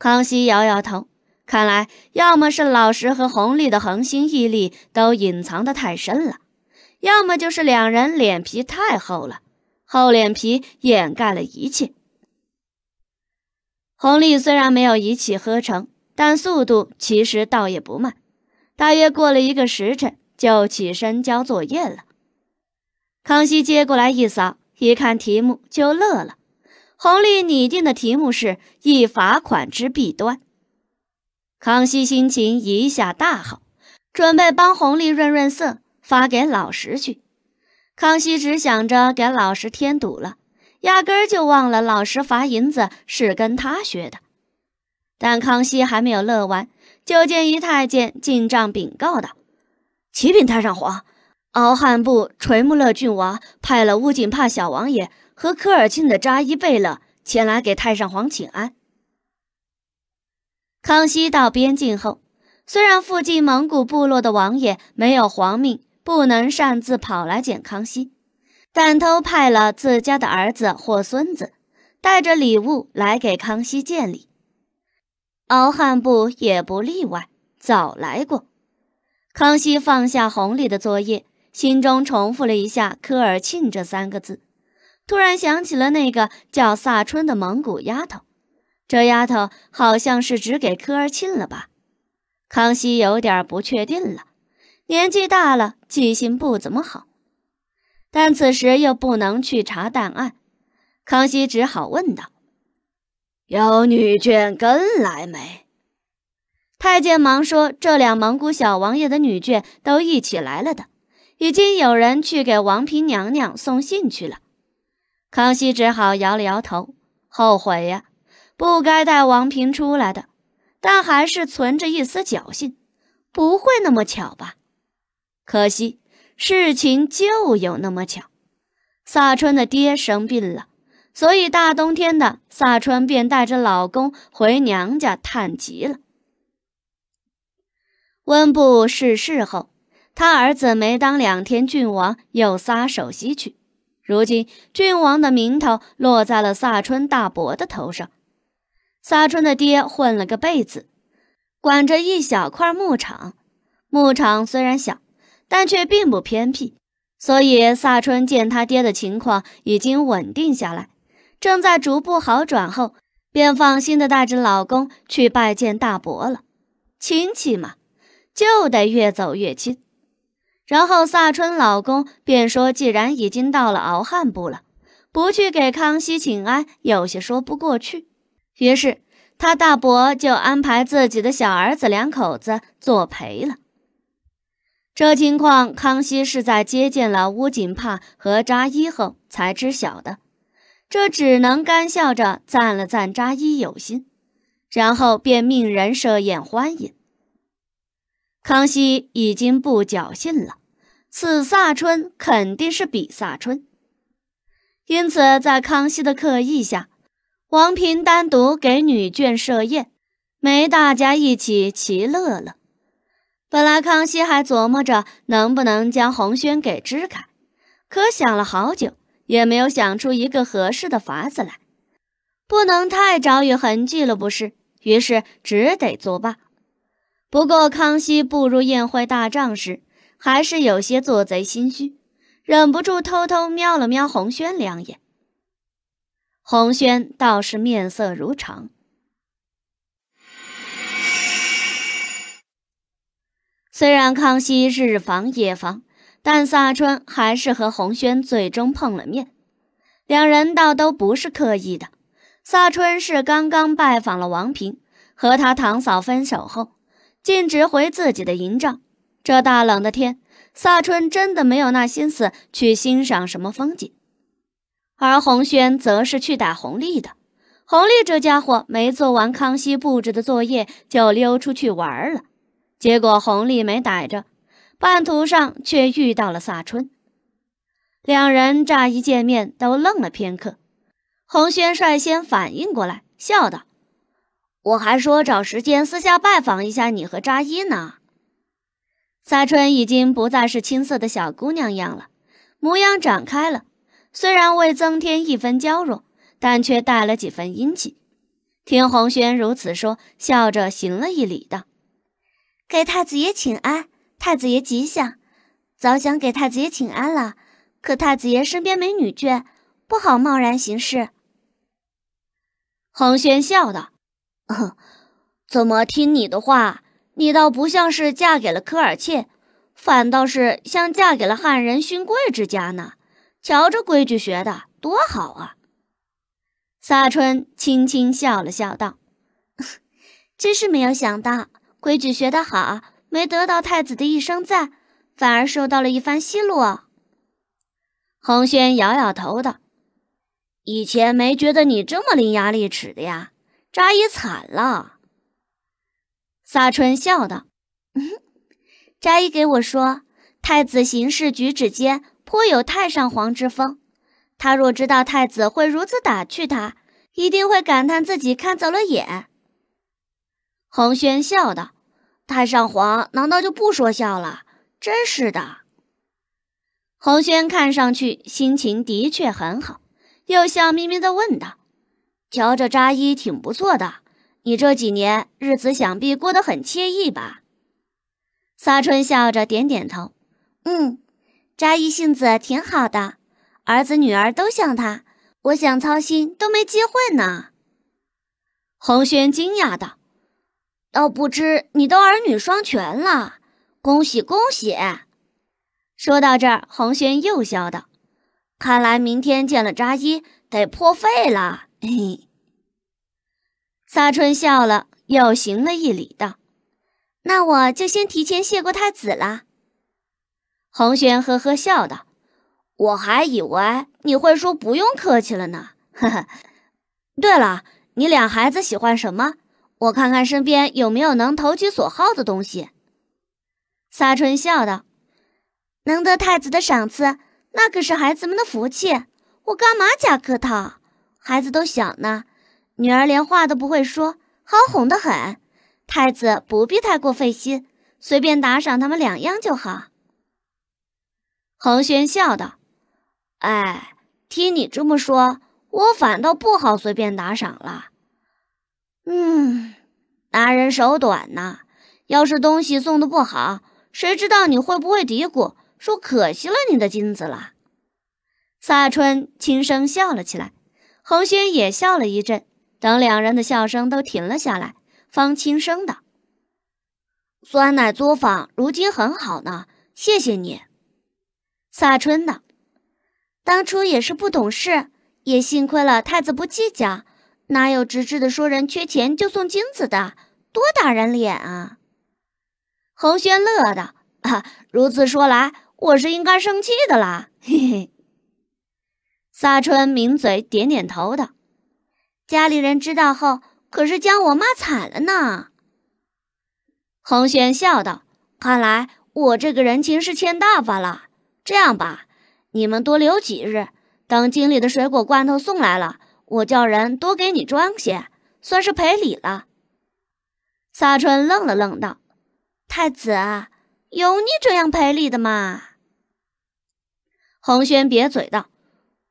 康熙摇摇头，看来要么是老石和红历的恒心毅力都隐藏得太深了，要么就是两人脸皮太厚了，厚脸皮掩盖了一切。红历虽然没有一气呵成，但速度其实倒也不慢，大约过了一个时辰就起身交作业了。康熙接过来一扫，一看题目就乐了。弘历拟定的题目是“议罚款之弊端”，康熙心情一下大好，准备帮弘历润润色，发给老十去。康熙只想着给老十添堵了，压根儿就忘了老十罚银子是跟他学的。但康熙还没有乐完，就见一太监进帐禀告道：“启禀太上皇，敖汉部垂木勒郡王派了乌锦帕小王爷。”和科尔沁的扎伊贝勒前来给太上皇请安。康熙到边境后，虽然附近蒙古部落的王爷没有皇命不能擅自跑来见康熙，但偷派了自家的儿子或孙子，带着礼物来给康熙见礼。敖汉部也不例外，早来过。康熙放下红历的作业，心中重复了一下“科尔沁”这三个字。突然想起了那个叫萨春的蒙古丫头，这丫头好像是只给科尔沁了吧？康熙有点不确定了，年纪大了记性不怎么好，但此时又不能去查档案，康熙只好问道：“有女眷跟来没？”太监忙说：“这两蒙古小王爷的女眷都一起来了的，已经有人去给王嫔娘娘送信去了。”康熙只好摇了摇头，后悔呀，不该带王平出来的，但还是存着一丝侥幸，不会那么巧吧？可惜事情就有那么巧，萨春的爹生病了，所以大冬天的，萨春便带着老公回娘家探疾了。温布逝世后，他儿子没当两天郡王又撒手西去。如今郡王的名头落在了萨春大伯的头上，萨春的爹混了个辈子，管着一小块牧场。牧场虽然小，但却并不偏僻，所以萨春见他爹的情况已经稳定下来，正在逐步好转后，便放心的带着老公去拜见大伯了。亲戚嘛，就得越走越亲。然后，萨春老公便说：“既然已经到了敖汉部了，不去给康熙请安，有些说不过去。”于是，他大伯就安排自己的小儿子两口子作陪了。这情况，康熙是在接见了乌锦帕和扎伊后才知晓的。这只能干笑着赞了赞扎伊有心，然后便命人设宴欢迎。康熙已经不侥幸了。此萨春肯定是彼萨春，因此在康熙的刻意下，王平单独给女眷设宴，没大家一起齐乐了。本来康熙还琢磨着能不能将红轩给支开，可想了好久，也没有想出一个合适的法子来，不能太着于痕迹了，不是？于是只得作罢。不过康熙步入宴会大帐时。还是有些做贼心虚，忍不住偷偷瞄了瞄红轩两眼。红轩倒是面色如常。虽然康熙日防夜防，但萨春还是和红轩最终碰了面。两人倒都不是刻意的。萨春是刚刚拜访了王平，和他堂嫂分手后，径直回自己的营帐。这大冷的天，萨春真的没有那心思去欣赏什么风景，而洪轩则是去打红丽的。红丽这家伙没做完康熙布置的作业，就溜出去玩了，结果红丽没逮着，半途上却遇到了萨春。两人乍一见面都愣了片刻，洪轩率先反应过来，笑道：“我还说找时间私下拜访一下你和扎伊呢。”萨春已经不再是青涩的小姑娘样了，模样长开了，虽然未增添一分娇弱，但却带了几分英气。听红轩如此说，笑着行了一礼，道：“给太子爷请安，太子爷吉祥。早想给太子爷请安了，可太子爷身边没女眷，不好贸然行事。”红轩笑道：“怎么听你的话？”你倒不像是嫁给了科尔沁，反倒是像嫁给了汉人勋贵之家呢。瞧这规矩学的多好啊！萨春轻轻笑了笑道：“ 真是没有想到，规矩学得好，没得到太子的一声赞，反而受到了一番奚落。”恒轩摇摇头道：“以前没觉得你这么伶牙俐齿的呀，扎也惨了。”撒春笑道：“嗯，扎伊给我说，太子行事举止间颇有太上皇之风。他若知道太子会如此打趣他，一定会感叹自己看走了眼。”洪轩笑道：“太上皇难道就不说笑了？真是的。”洪轩看上去心情的确很好，又笑眯眯地问道：“瞧这扎伊挺不错的。”你这几年日子想必过得很惬意吧？撒春笑着点点头，嗯，扎伊性子挺好的，儿子女儿都像他，我想操心都没机会呢。红轩惊讶道：“倒不知你都儿女双全了，恭喜恭喜！”说到这儿，红轩又笑道：“看来明天见了扎伊，得破费了。”嘿。撒春笑了，又行了一礼，道：“那我就先提前谢过太子了。”洪轩呵呵笑道：“我还以为你会说不用客气了呢。”呵呵。对了，你俩孩子喜欢什么？我看看身边有没有能投其所好的东西。撒春笑道：“能得太子的赏赐，那可是孩子们的福气。我干嘛假客套？孩子都小呢。”女儿连话都不会说，好哄的很。太子不必太过费心，随便打赏他们两样就好。恒轩笑道：“哎，听你这么说，我反倒不好随便打赏了。嗯，拿人手短呐，要是东西送的不好，谁知道你会不会嘀咕，说可惜了你的金子了？”萨春轻声笑了起来，恒轩也笑了一阵。等两人的笑声都停了下来，方轻声道：“酸奶作坊如今很好呢，谢谢你。”撒春道：“当初也是不懂事，也幸亏了太子不计较，哪有直直的说人缺钱就送金子的，多打人脸啊！”恒轩乐道：“哈，如此说来，我是应该生气的啦，嘿嘿。”撒春抿嘴点点头道。家里人知道后，可是将我骂惨了呢。恒轩笑道：“看来我这个人情是欠大发了。这样吧，你们多留几日，等京里的水果罐头送来了，我叫人多给你装些，算是赔礼了。”撒春愣了愣道：“太子，有你这样赔礼的吗？”恒轩瘪嘴道：“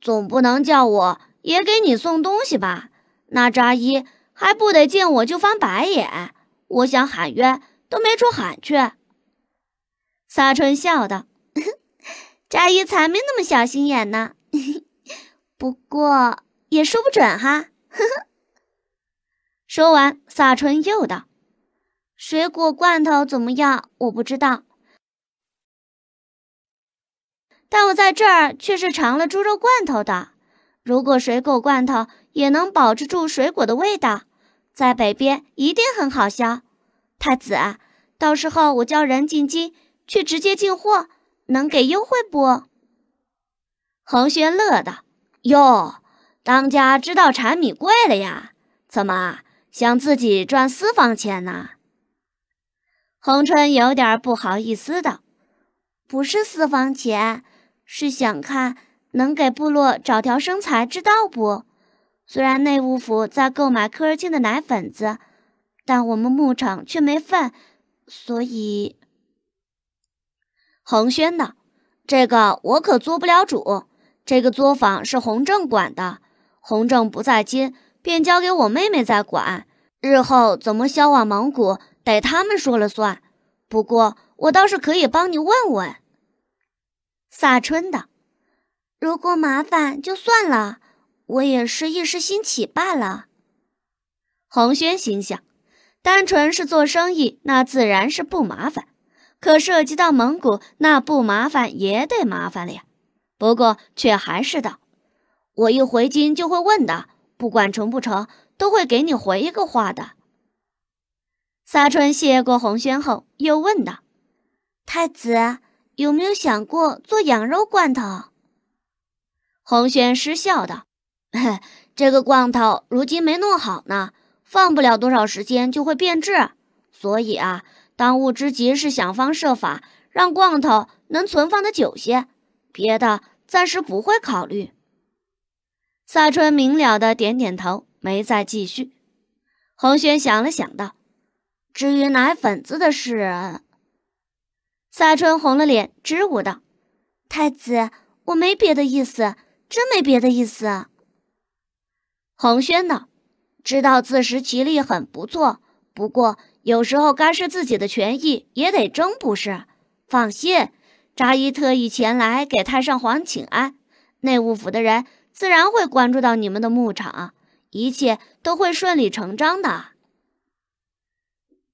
总不能叫我也给你送东西吧？”那扎伊还不得见我就翻白眼？我想喊冤都没处喊去。萨春笑道：“ 扎伊才没那么小心眼呢，不过也说不准哈。”说完，萨春又道：“水果罐头怎么样？我不知道，但我在这儿却是尝了猪肉罐头的。如果水果罐头……”也能保持住水果的味道，在北边一定很好销。太子，到时候我叫人进京去直接进货，能给优惠不？恒轩乐道：“哟，当家知道产米贵了呀？怎么想自己赚私房钱呢？”恒春有点不好意思道：“不是私房钱，是想看能给部落找条生财之道不？”虽然内务府在购买科尔沁的奶粉子，但我们牧场却没份，所以。恒轩道：“这个我可做不了主。这个作坊是洪正管的，洪正不在京，便交给我妹妹在管。日后怎么销往蒙古，得他们说了算。不过我倒是可以帮你问问。”萨春的，如果麻烦，就算了。”我也是一时兴起罢了。红轩心想，单纯是做生意，那自然是不麻烦；可涉及到蒙古，那不麻烦也得麻烦了呀。不过，却还是道：“我一回京就会问的，不管成不成，都会给你回一个话的。”撒春谢过红轩后，又问道：“太子有没有想过做羊肉罐头？”红轩失笑道。这个罐头如今没弄好呢，放不了多少时间就会变质，所以啊，当务之急是想方设法让罐头能存放的久些，别的暂时不会考虑。赛春明了的点点头，没再继续。红轩想了想道：“至于奶粉子的事。”赛春红了脸，支吾道：“太子，我没别的意思，真没别的意思。”恒轩呢，知道自食其力很不错，不过有时候干涉自己的权益也得争，不是？放心，扎伊特意前来给太上皇请安，内务府的人自然会关注到你们的牧场，一切都会顺理成章的。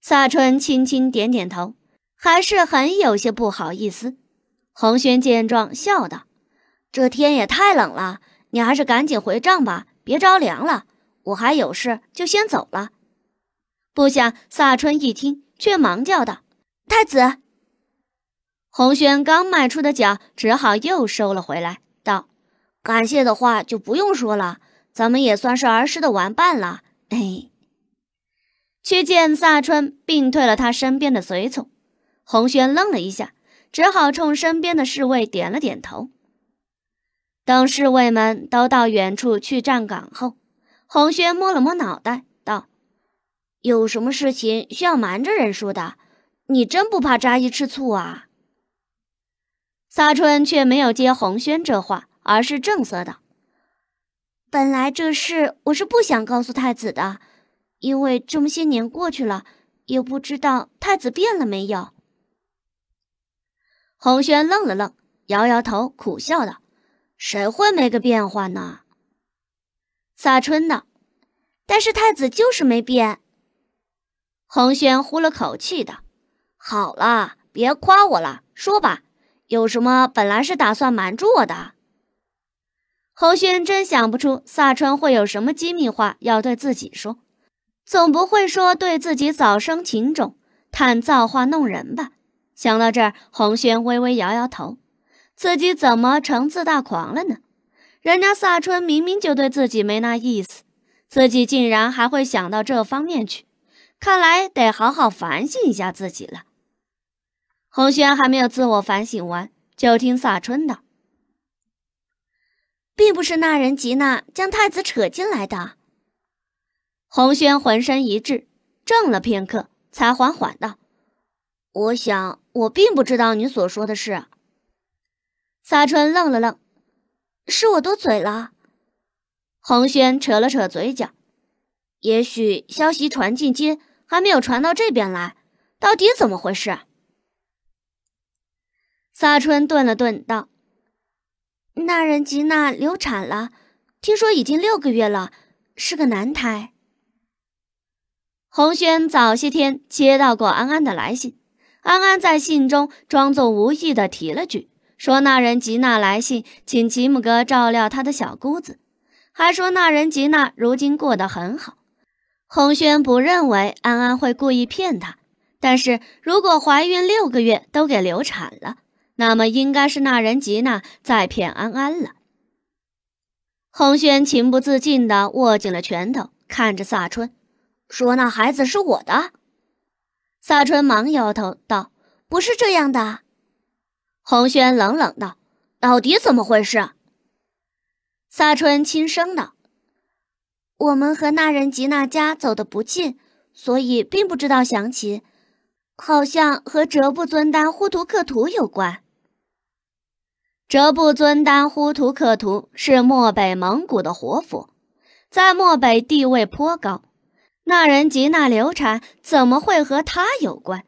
萨春轻轻点点头，还是很有些不好意思。恒轩见状，笑道：“这天也太冷了，你还是赶紧回帐吧。”别着凉了，我还有事，就先走了。不想萨春一听，却忙叫道：“太子。”洪轩刚迈出的脚，只好又收了回来，道：“感谢的话就不用说了，咱们也算是儿时的玩伴了。”哎，却见萨春并退了他身边的随从，洪轩愣了一下，只好冲身边的侍卫点了点头。等侍卫们都到远处去站岗后，红轩摸了摸脑袋，道：“有什么事情需要瞒着人说的？你真不怕扎衣吃醋啊？”撒春却没有接红轩这话，而是正色道：“本来这事我是不想告诉太子的，因为这么些年过去了，也不知道太子变了没有。”红轩愣了愣，摇摇头，苦笑道。谁会没个变化呢？萨春道：“但是太子就是没变。恒轩呼了口气道：“好了，别夸我了，说吧，有什么本来是打算瞒住我的。”恒轩真想不出萨春会有什么机密话要对自己说，总不会说对自己早生情种，叹造化弄人吧？想到这儿，恒轩微微摇摇头。自己怎么成自大狂了呢？人家萨春明明就对自己没那意思，自己竟然还会想到这方面去，看来得好好反省一下自己了。洪轩还没有自我反省完，就听萨春道：“并不是那人吉娜将太子扯进来的。”洪轩浑身一滞，怔了片刻，才缓缓道：“我想，我并不知道你所说的事。”萨春愣了愣，是我多嘴了。洪轩扯了扯嘴角，也许消息传进京还没有传到这边来，到底怎么回事？萨春顿了顿，道：“那人吉娜流产了，听说已经六个月了，是个男胎。”洪轩早些天接到过安安的来信，安安在信中装作无意的提了句。说那人吉娜来信，请吉姆哥照料他的小姑子，还说那人吉娜如今过得很好。洪轩不认为安安会故意骗他，但是如果怀孕六个月都给流产了，那么应该是那人吉娜在骗安安了。洪轩情不自禁地握紧了拳头，看着萨春，说：“那孩子是我的。”萨春忙摇头道：“不是这样的。”洪轩冷冷道：“到底怎么回事？”萨春轻声道：“我们和那人吉那家走得不近，所以并不知道详情。好像和哲布尊丹呼图克图有关。哲布尊丹呼图克图是漠北蒙古的活佛，在漠北地位颇高。那人吉那流产，怎么会和他有关？”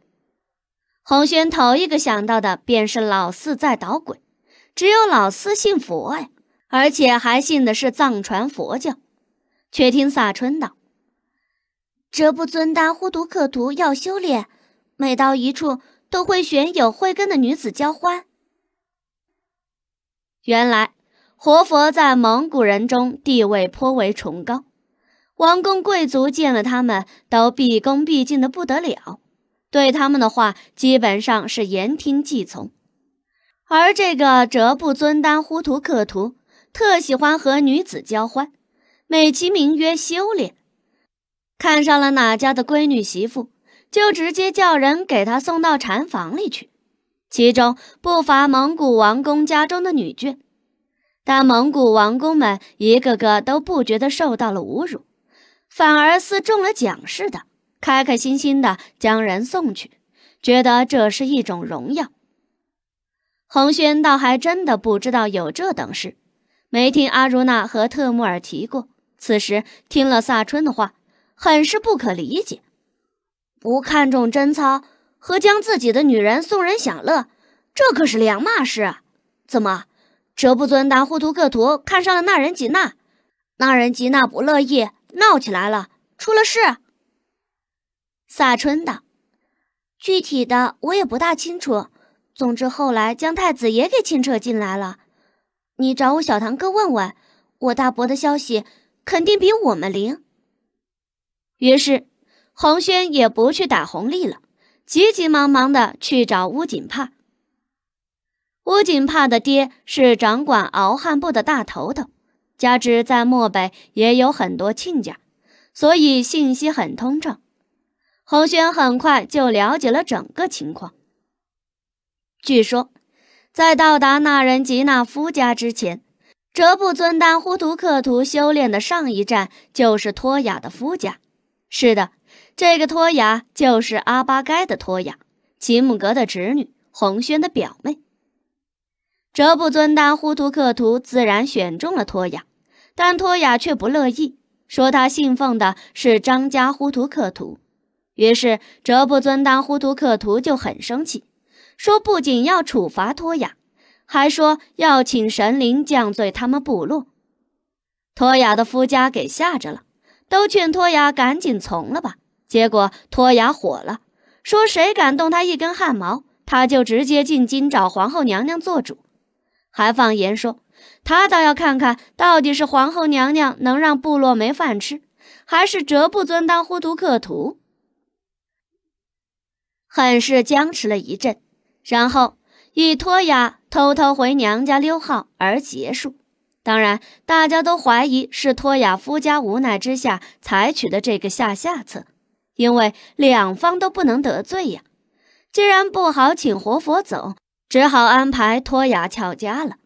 洪轩头一个想到的便是老四在捣鬼，只有老四信佛呀，而且还信的是藏传佛教。却听撒春道：“这不尊丹呼图克图要修炼，每到一处都会选有慧根的女子交欢。原来活佛在蒙古人中地位颇为崇高，王公贵族见了他们都毕恭毕敬的不得了。”对他们的话，基本上是言听计从。而这个哲布尊丹呼图克图，特喜欢和女子交欢，美其名曰修炼。看上了哪家的闺女媳妇，就直接叫人给她送到禅房里去，其中不乏蒙古王公家中的女眷。但蒙古王公们一个个都不觉得受到了侮辱，反而似中了奖似的。开开心心的将人送去，觉得这是一种荣耀。洪轩倒还真的不知道有这等事，没听阿如娜和特穆尔提过。此时听了萨春的话，很是不可理解。不看重贞操和将自己的女人送人享乐，这可是两码事。怎么，哲不尊当呼图克图看上了那人吉娜，那人吉娜不乐意，闹起来了，出了事。撒春道：“具体的我也不大清楚，总之后来将太子也给牵扯进来了。你找我小堂哥问问，我大伯的消息肯定比我们灵。”于是，黄轩也不去打红利了，急急忙忙的去找乌锦帕。乌锦帕的爹是掌管敖汉部的大头头，加之在漠北也有很多亲家，所以信息很通畅。洪轩很快就了解了整个情况。据说，在到达纳仁吉纳夫家之前，哲布尊丹呼图克图修炼的上一站就是托雅的夫家。是的，这个托雅就是阿巴该的托雅，吉姆格的侄女，洪轩的表妹。哲布尊丹呼图克图自然选中了托雅，但托雅却不乐意，说他信奉的是张家呼图克图。于是哲布尊当呼图克图就很生气，说不仅要处罚托雅，还说要请神灵降罪他们部落。托雅的夫家给吓着了，都劝托雅赶紧从了吧。结果托雅火了，说谁敢动他一根汗毛，他就直接进京找皇后娘娘做主，还放言说他倒要看看到底是皇后娘娘能让部落没饭吃，还是哲布尊当呼图克图。很是僵持了一阵，然后与托雅偷偷回娘家溜号而结束。当然，大家都怀疑是托雅夫家无奈之下采取的这个下下策，因为两方都不能得罪呀。既然不好请活佛走，只好安排托雅翘家了。